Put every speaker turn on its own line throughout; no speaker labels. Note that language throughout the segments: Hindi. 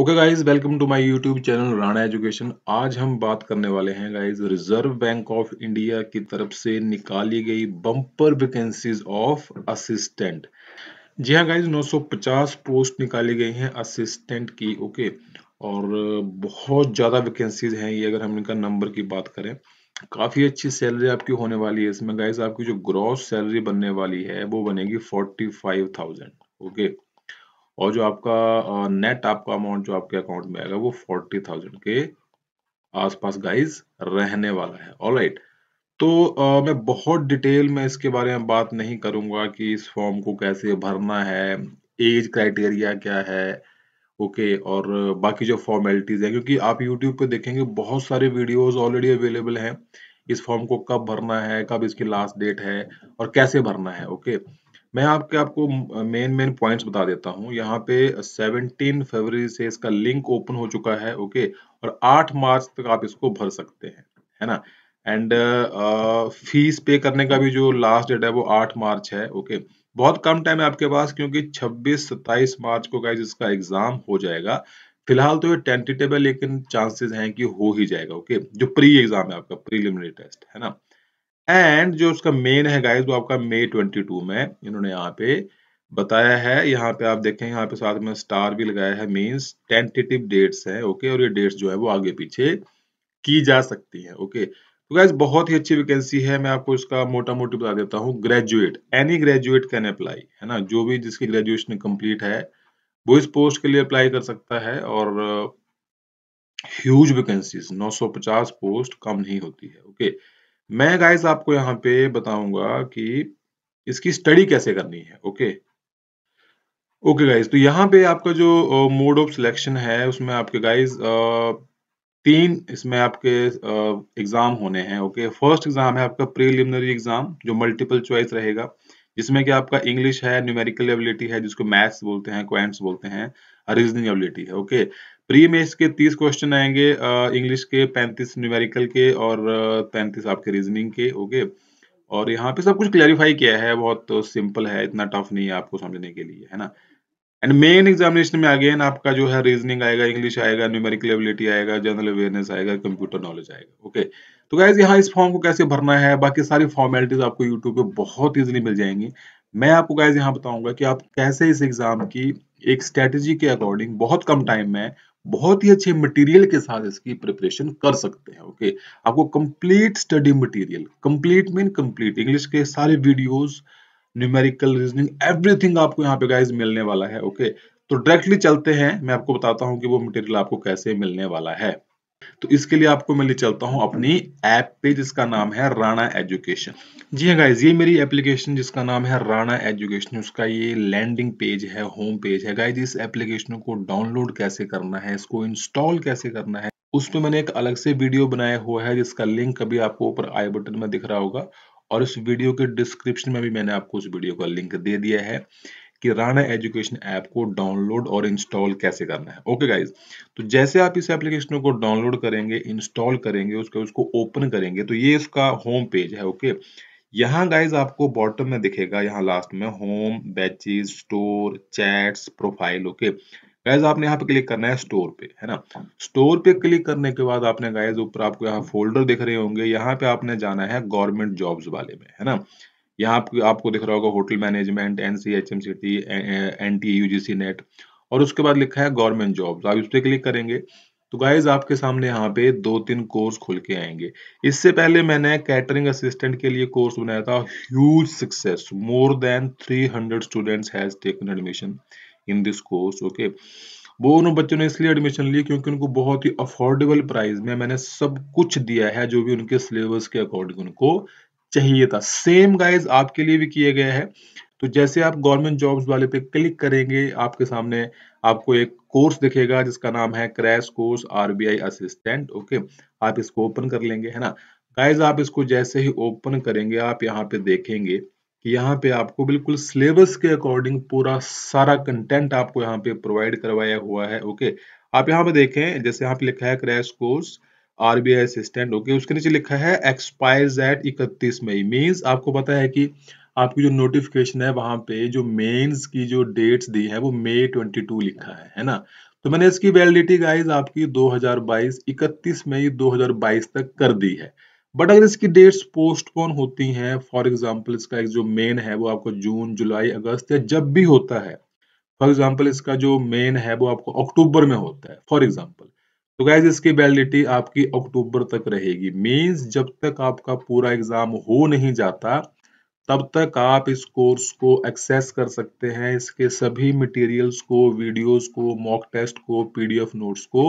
Okay guys welcome to my YouTube channel Rana education आज हम बात करने वाले हैं guys reserve bank of India की तरफ से निकाली गई बम्पर वैकेंसीज ऑफ असिस्टेंट जी हाँ गाइस 950 पोस्ट निकाली गई हैं असिस्टेंट की ओके okay? और uh, बहुत ज़्यादा वैकेंसीज हैं ये अगर हम इनका नंबर की बात करें काफ़ी अच्छी सैलरी आपकी होने वाली है इसमें गाइज आपकी जो ग्रॉस सैलरी बनने वाली है वो बनेगी फोर्टी ओके okay? और जो आपका नेट आपका अमाउंट जो आपके अकाउंट में आएगा वो फोर्टी थाउजेंड के आसपास गाइज रहने वाला है ऑल राइट तो आ, मैं बहुत डिटेल में इसके बारे में बात नहीं करूंगा कि इस फॉर्म को कैसे भरना है एज क्राइटेरिया क्या है ओके okay, और बाकी जो फॉर्मेलिटीज है क्योंकि आप यूट्यूब पे देखेंगे बहुत सारे वीडियोस ऑलरेडी अवेलेबल हैं इस फॉर्म को कब भरना है कब इसकी लास्ट डेट है और कैसे भरना है ओके okay? मैं आपके आपको मेन मेन पॉइंट्स बता देता हूँ यहाँ पे 17 फरवरी से इसका लिंक ओपन हो चुका है ओके और 8 मार्च तक आप इसको भर सकते हैं है ना एंड फीस पे करने का भी जो लास्ट डेट है वो 8 मार्च है ओके बहुत कम टाइम है आपके पास क्योंकि 26 27 मार्च को गाइज इसका एग्जाम हो जाएगा फिलहाल तो ये टेंटेटिव है लेकिन चांसेस हैं कि हो ही जाएगा ओके जो प्री एग्जाम है आपका प्रीलिमिनरी टेस्ट है ना एंड जो उसका मेन है गाइज वो आपका मे 22 में इन्होंने यहाँ पे बताया है यहाँ पे आप देखें यहाँ पे साथ में स्टार भी लगाया है मीन्स टेंटेटिव डेट्स है ओके और ये डेट्स जो है वो आगे पीछे की जा सकती है ओके तो गाइज बहुत ही अच्छी वैकेंसी है मैं आपको इसका मोटा मोटी बता देता हूँ graduate any graduate can apply है ना जो भी जिसकी ग्रेजुएशन कंप्लीट है वो इस पोस्ट के लिए अप्लाई कर सकता है और ह्यूज वैकेंसीज 950 पोस्ट कम नहीं होती है ओके okay? मैं गाइस आपको यहाँ पे बताऊंगा कि इसकी स्टडी कैसे करनी है ओके ओके गाइस तो यहाँ पे आपका जो मोड ऑफ सिलेक्शन है उसमें आपके गाइस तीन इसमें आपके एग्जाम होने हैं ओके फर्स्ट एग्जाम है आपका प्रीलिमिनरी एग्जाम जो मल्टीपल चॉइस रहेगा जिसमें कि आपका इंग्लिश है न्यूमेरिकल एबिलिटी है जिसको मैथ्स बोलते हैं क्वेंट्स बोलते हैं रीजनिंग एबिलिटी है ओके प्री मेस के तीस क्वेश्चन आएंगे इंग्लिश के पैंतीस न्यूमेरिकल के और पैंतीस आपके रीजनिंग के ओके और यहाँ पे सब कुछ क्लैरिफाई किया है बहुत सिंपल है इतना टफ नहीं है आपको समझने के लिए है ना एंड मेन एग्जामिनेशन में अगेन आपका जो है रीजनिंग आएगा इंग्लिश आएगा न्यूमेरिकल एबिलिटी आएगा जनरल अवेयरनेस आएगा कंप्यूटर नॉलेज आएगा ओके तो गाइज यहाँ इस फॉर्म को कैसे भरना है बाकी सारी फॉर्मेलिटीज आपको यूट्यूब पे बहुत ईजिली मिल जाएंगी मैं आपको गाइज यहाँ बताऊंगा कि आप कैसे इस एग्जाम की एक स्ट्रेटेजी के अकॉर्डिंग बहुत कम टाइम में बहुत ही अच्छे मटेरियल के साथ इसकी प्रिपरेशन कर सकते हैं ओके आपको complete study material complete mean complete English के सारे वीडियोस न्यूमेरिकल रीजनिंग एवरीथिंग आपको यहाँ पे गाइज मिलने वाला है ओके तो डायरेक्टली चलते हैं मैं आपको बताता हूँ कि वो मटेरियल आपको कैसे मिलने वाला है तो इसके लिए आपको मैं ले चलता हूं अपनी ऐप पे जिसका नाम है राणा एजुकेशन जी हाँ गाइज ये मेरी एप्लीकेशन जिसका नाम है राणा एजुकेशन उसका ये लैंडिंग पेज है होम पेज है गाइज इस एप्लीकेशन को डाउनलोड कैसे करना है इसको इंस्टॉल कैसे करना है उस पर मैंने एक अलग से वीडियो बनाया हुआ है जिसका लिंक अभी आपको ऊपर आई बटन में दिख रहा होगा और इस वीडियो के डिस्क्रिप्शन में भी मैंने आपको उस वीडियो का लिंक दे दिया है कि राणा एजुकेशन ऐप को डाउनलोड और इंस्टॉल कैसे करना है ओके गाइज तो जैसे आप इस एप्लीकेशन को डाउनलोड करेंगे इंस्टॉल करेंगे उसके उसको ओपन करेंगे तो ये इसका होम पेज है ओके okay? यहाँ गाइज आपको बॉटम में दिखेगा यहाँ लास्ट में home batches store chats profile okay guys आपने यहाँ पे क्लिक करना है स्टोर पे है ना स्टोर पे क्लिक करने के बाद आपने गाइज ऊपर आपको यहाँ फोल्डर दिख रहे होंगे यहाँ पे आपने जाना है गवर्नमेंट जॉब्स वाले में है ना यहाँ आप, आपको दिख रहा होगा hotel management N C H M C T N T U G C NET और उसके बाद लिखा है गवर्नमेंट जॉब्स आप इस पर क्लिक करेंगे तो गाइज आपके सामने यहाँ पे दो तीन कोर्स खोल के आएंगे इससे पहले मैंने कैटरिंग असिस्टेंट के लिए कोर्स बनाया था huge success more than 300 students has taken admission in this course okay वो उन बच्चों ने इसलिए एडमिशन लिया क्योंकि उनको बहुत ही अफोर्डेबल प्राइस में मैंने सब कुछ दिया है जो भी उनके सिलेबस के अकॉर्डिंग उनको चाहिए था सेम गाइज आपके लिए भी किया गया है तो जैसे आप गवर्नमेंट जॉब्स वाले पे क्लिक करेंगे आपके सामने आपको एक कोर्स दिखेगा जिसका नाम है crash course RBI assistant okay आप इसको ओपन कर लेंगे है ना गाइज आप इसको जैसे ही ओपन करेंगे आप यहाँ पे देखेंगे कि यहाँ पे आपको बिल्कुल सिलेबस के अकॉर्डिंग पूरा सारा कंटेंट आपको यहाँ पे प्रोवाइड करवाया हुआ है ओके आप यहाँ पे देखें जैसे यहाँ पे लिखा है crash course RBI assistant okay उसके नीचे लिखा है एक्सपायर एट इकतीस मई मीन्स आपको पता है कि आपकी जो नोटिफिकेशन है वहां पे जो मेन्स की जो डेट्स दी है वो मई टू लिखा है है ना तो मैंने इसकी वैलिडिटी गाइस आपकी 2022 31 मई 2022 तक कर दी है बट अगर इसकी डेट्स पोस्टपोन होती हैं फॉर एग्जाम्पल इसका एक जो मेन है वो आपको जून जुलाई अगस्त या जब भी होता है फॉर एग्जाम्पल इसका जो मेन है वो आपको अक्टूबर में होता है फॉर एग्जाम्पल तो गैज इसकी वैलिडिटी आपकी अक्टूबर तक रहेगी मीन्स जब तक आपका पूरा एग्जाम हो नहीं जाता तब तक आप इस कोर्स को एक्सेस कर सकते हैं इसके सभी मटेरियल्स को वीडियोस को मॉक टेस्ट को पीडीएफ नोट्स को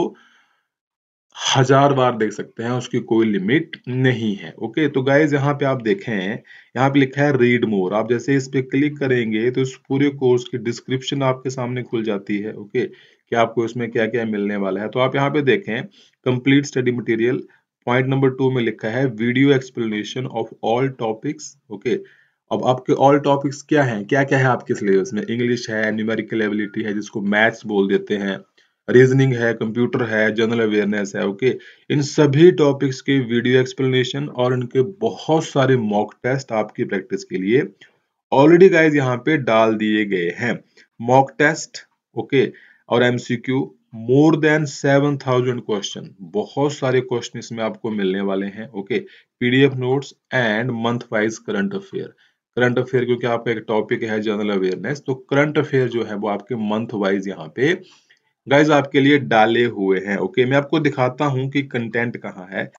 हजार बार देख सकते हैं उसकी कोई लिमिट नहीं है ओके तो गाइज यहाँ पे आप देखें यहाँ पे लिखा है रीड मोर आप जैसे इस पे क्लिक करेंगे तो इस पूरे कोर्स की डिस्क्रिप्शन आपके सामने खुल जाती है ओके कि आपको इसमें क्या क्या मिलने वाला है तो आप यहाँ पे देखें complete study material point number two में लिखा है video explanation of all topics okay अब आपके ऑल टॉपिक्स क्या हैं क्या क्या है आपके सिलेबस में इंग्लिश है न्यूमेरिकल एबिलिटी है जिसको मैथ्स बोल देते हैं रीजनिंग है कंप्यूटर है जनरल अवेयरनेस है ओके इन सभी टॉपिक्स के वीडियो एक्सप्लेनेशन और इनके बहुत सारे मॉक टेस्ट आपकी प्रैक्टिस के लिए ऑलरेडी गाइज यहाँ पे डाल दिए गए हैं मॉक टेस्ट ओके okay. और MCQ more than seven thousand question बहुत सारे क्वेश्चन इसमें आपको मिलने वाले हैं okay PDF notes and month wise current affair current affair क्योंकि आपका एक टॉपिक है जनरल अवेयरनेस तो करंट अफेयर जो है वो आपके मंथ वाइज यहाँ पे गाइज आपके लिए डाले हुए हैं ओके मैं आपको दिखाता हूं कि कंटेंट कहाँ है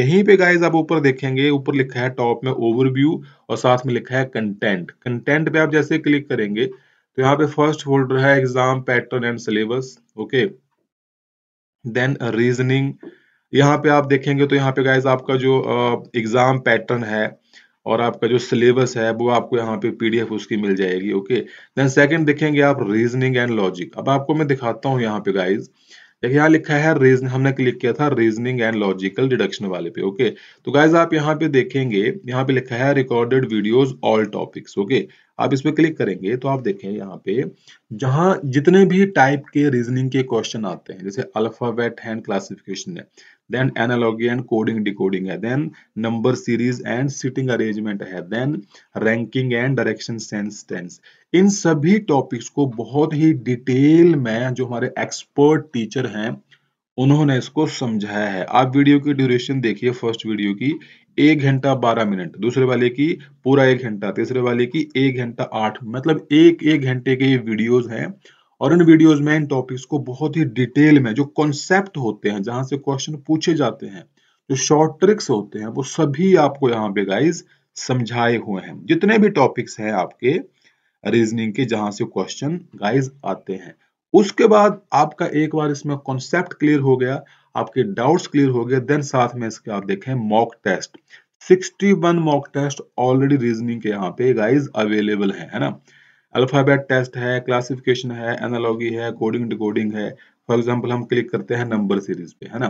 यहीं पे गाइज आप ऊपर देखेंगे ऊपर लिखा है टॉप में ओवरव्यू और साथ में लिखा है कंटेंट कंटेंट पे आप जैसे क्लिक करेंगे तो यहाँ पे फर्स्ट होल्डर है exam pattern and syllabus okay then reasoning यहाँ पे आप देखेंगे तो यहाँ पे गाइज आपका जो एग्जाम uh, पैटर्न है और आपका जो सिलेबस है वो आपको यहाँ पे पीडीएफ उसकी मिल जाएगी ओके देन सेकंड देखेंगे आप रीजनिंग एंड लॉजिक अब आपको मैं दिखाता हूँ यहाँ पे गाइज देखिए यहाँ लिखा है रीजन हमने क्लिक किया था रीजनिंग एंड लॉजिकल डिडक्शन वाले पे ओके तो गाइज आप यहाँ पे देखेंगे यहाँ पे लिखा है recorded videos all topics okay आप इस पर क्लिक करेंगे तो आप देखें यहाँ पे जहां जितने भी टाइप के रीजनिंग के क्वेश्चन आते हैं जैसे अल्फाबेट हैंड क्लासिफिकेशन है then analogy and coding decoding है then number series and sitting arrangement है then ranking and direction sense टेंस इन सभी टॉपिक्स को बहुत ही डिटेल में जो हमारे एक्सपर्ट टीचर हैं उन्होंने इसको समझाया है आप वीडियो की ड्यूरेशन देखिए फर्स्ट वीडियो की एक घंटा बारह मिनट दूसरे वाले की पूरा एक घंटा तीसरे वाले की एक घंटा आठ मतलब एक एक घंटे के ये वीडियोज हैं और इन वीडियोस में इन टॉपिक्स को बहुत ही डिटेल में जो कॉन्सेप्ट होते हैं जहां से क्वेश्चन पूछे जाते हैं जो शॉर्ट ट्रिक्स होते हैं वो सभी आपको यहाँ पे गाइज समझाए हुए हैं जितने भी टॉपिक्स हैं आपके रीजनिंग के जहां से क्वेश्चन गाइज आते हैं उसके बाद आपका एक बार इसमें कॉन्सेप्ट क्लियर हो गया आपके डाउट्स क्लियर हो गए देन साथ में इसके आप देखें mock test 61 mock test already reasoning के यहाँ पे गाइज अवेलेबल है, है ना अल्फ़ाबेट टेस्ट है क्लासिफिकेशन है एनालॉगी है कोडिंग डिकोडिंग है फॉर एग्जांपल हम क्लिक करते हैं नंबर सीरीज पे है ना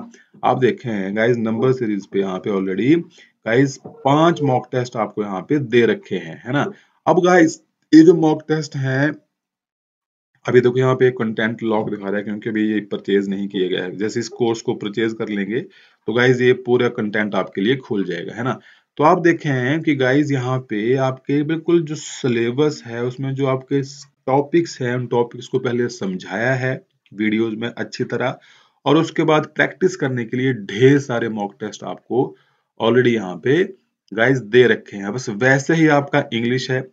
आप देखें गाइज नंबर सीरीज पे यहाँ पे ऑलरेडी गाइज पांच मॉक टेस्ट आपको यहाँ पे दे रखे हैं है ना अब गाइज ये जो मॉक टेस्ट है अभी देखो यहाँ पे कंटेंट लॉक दिखा रहा है क्योंकि अभी ये परचेज नहीं किया गया है जैसे इस कोर्स को परचेज कर लेंगे तो गाइज ये पूरा कंटेंट आपके लिए खुल जाएगा है ना तो आप देखें कि गाइज यहाँ पे आपके बिल्कुल जो सिलेबस है उसमें जो आपके टॉपिक्स हैं उन टॉपिक्स को पहले समझाया है वीडियोज में अच्छी तरह और उसके बाद प्रैक्टिस करने के लिए ढेर सारे मॉक टेस्ट आपको ऑलरेडी यहाँ पे गाइज दे रखे हैं बस वैसे ही आपका इंग्लिश है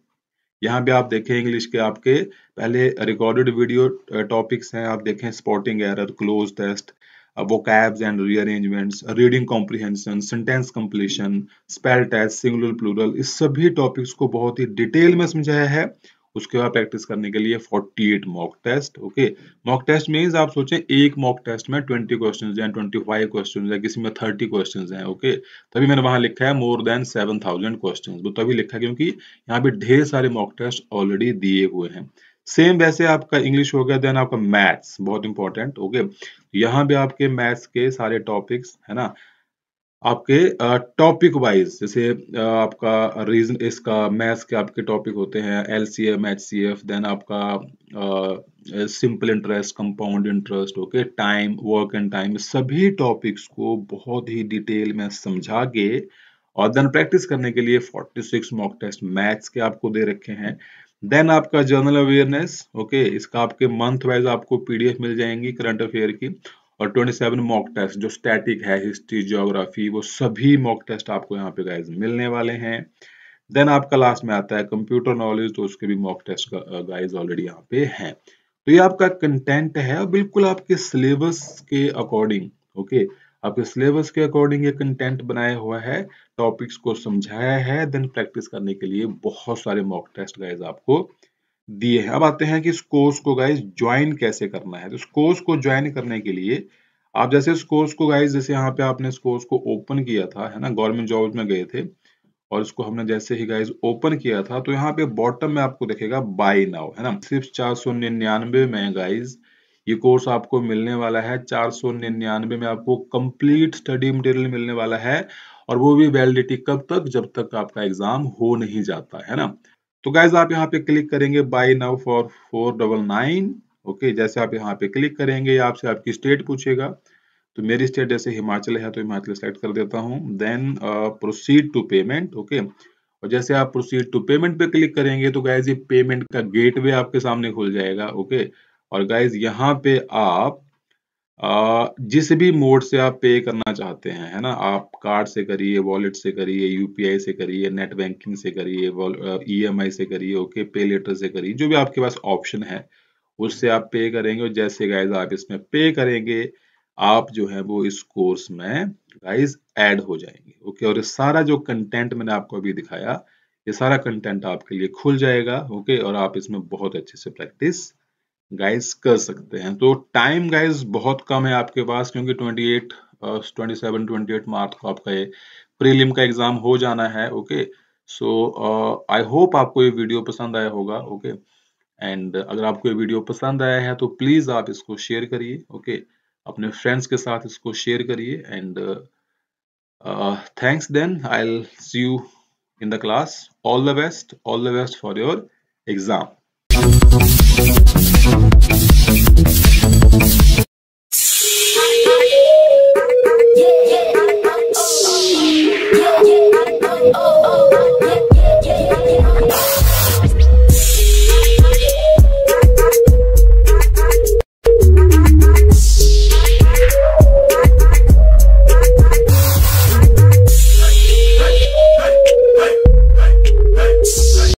यहाँ पे आप देखें इंग्लिश के आपके पहले रिकॉर्डेड वीडियो टॉपिक्स हैं आप देखें spotting error cloze test Uh, vocabs and rearrangements, reading comprehension, sentence completion, spell test, singular plural इस सभी टॉपिक्स को बहुत ही डिटेल में समझाया है उसके बाद प्रैक्टिस करने के लिए 48 mock test okay mock test means आप सोचें एक मॉक टेस्ट में 20 क्वेश्चन हैं 25 क्वेश्चन हैं किसी में 30 क्वेश्चन हैं ओके तभी मैंने वहां लिखा है मोर देन 7000 क्वेश्चन वो तभी लिखा क्योंकि यहाँ पे ढेर सारे मॉक टेस्ट ऑलरेडी दिए हुए हैं सेम वैसे आपका इंग्लिश हो गया देन आपका मैथ्स बहुत इंपॉर्टेंट ओके यहाँ भी आपके मैथ्स के सारे टॉपिक्स है ना आपके टॉपिक वाइज जैसे आपका रीजन इसका मैथ्स के आपके टॉपिक होते हैं L C M H C F then आपका simple interest compound interest okay time work and time सभी टॉपिक्स को बहुत ही डिटेल में समझा के और देन प्रैक्टिस करने के लिए 46 मॉक टेस्ट मैथ्स के आपको दे रखे हैं देन आपका जनरल अवेयरनेस ओके इसका आपके मंथ वाइज आपको पीडीएफ मिल जाएंगी करंट अफेयर की और 27 मॉक टेस्ट जो स्टैटिक है हिस्ट्री ज्योग्राफी वो सभी मॉक टेस्ट आपको यहाँ पे गाइज मिलने वाले हैं देन आपका लास्ट में आता है कंप्यूटर नॉलेज तो उसके भी मॉक टेस्ट गाइज ऑलरेडी यहाँ पे हैं तो ये आपका कंटेंट है और बिल्कुल आपके सिलेबस के अकॉर्डिंग ओके okay? आपके सिलेबस के अकॉर्डिंग ये कंटेंट बनाया हुआ है टॉपिक्स को समझाया है देन प्रैक्टिस करने के लिए बहुत सारे मॉक टेस्ट गाइज आपको दिए हैं अब आते हैं कि इस कोर्स को गाइज ज्वाइन कैसे करना है तो इस कोर्स को ज्वाइन करने के लिए आप जैसे इस कोर्स को गाइज जैसे यहाँ पे आपने इस कोर्स को ओपन किया था है ना गवर्नमेंट जॉब में गए थे और इसको हमने जैसे ही गाइज ओपन किया था तो यहाँ पे बॉटम में आपको देखेगा बाई नाउ है ना सिर्फ चार सौ निन्यानवे में गाइज ये कोर्स आपको मिलने वाला है चार सौ निन्यानवे में आपको कंप्लीट स्टडी मटेरियल मिलने वाला है और वो भी वैलिडिटी कब तक जब तक आपका एग्जाम हो नहीं जाता है ना तो गाइज आप यहाँ पे क्लिक करेंगे buy now for four double nine okay जैसे आप यहाँ पे क्लिक करेंगे आपसे आपकी स्टेट पूछेगा तो मेरी स्टेट जैसे हिमाचल है तो हिमाचल सेलेक्ट कर देता हूँ then proceed to payment okay और जैसे आप प्रोसीड टू पेमेंट पे क्लिक करेंगे तो गाइज ये पेमेंट का गेटवे आपके सामने खुल जाएगा ओके okay? और गाइज यहाँ पे आप आ, जिस भी मोड से आप पे करना चाहते हैं है ना आप कार्ड से करिए वॉलेट से करिए यूपीआई से करिए नेट बैंकिंग से करिए ईएमआई e से करिए ओके पे लेटर से करिए जो भी आपके पास ऑप्शन है उससे आप पे करेंगे और जैसे गाइज आप इसमें पे करेंगे आप जो है वो इस कोर्स में गाइज ऐड हो जाएंगे ओके और ये सारा जो कंटेंट मैंने आपको अभी दिखाया ये सारा कंटेंट आपके लिए खुल जाएगा ओके और आप इसमें बहुत अच्छे से प्रैक्टिस गाइस कर सकते हैं तो टाइम गाइस बहुत कम है आपके पास क्योंकि 28 uh, 27 28 मार्च को आपका ये प्रीलिम का एग्जाम हो जाना है ओके सो आई होप आपको ये वीडियो पसंद आया होगा ओके okay? एंड अगर आपको ये वीडियो पसंद आया है तो प्लीज़ आप इसको शेयर करिए ओके okay? अपने फ्रेंड्स के साथ इसको शेयर करिए and thanks then I see you in the class all the best all the best for your exam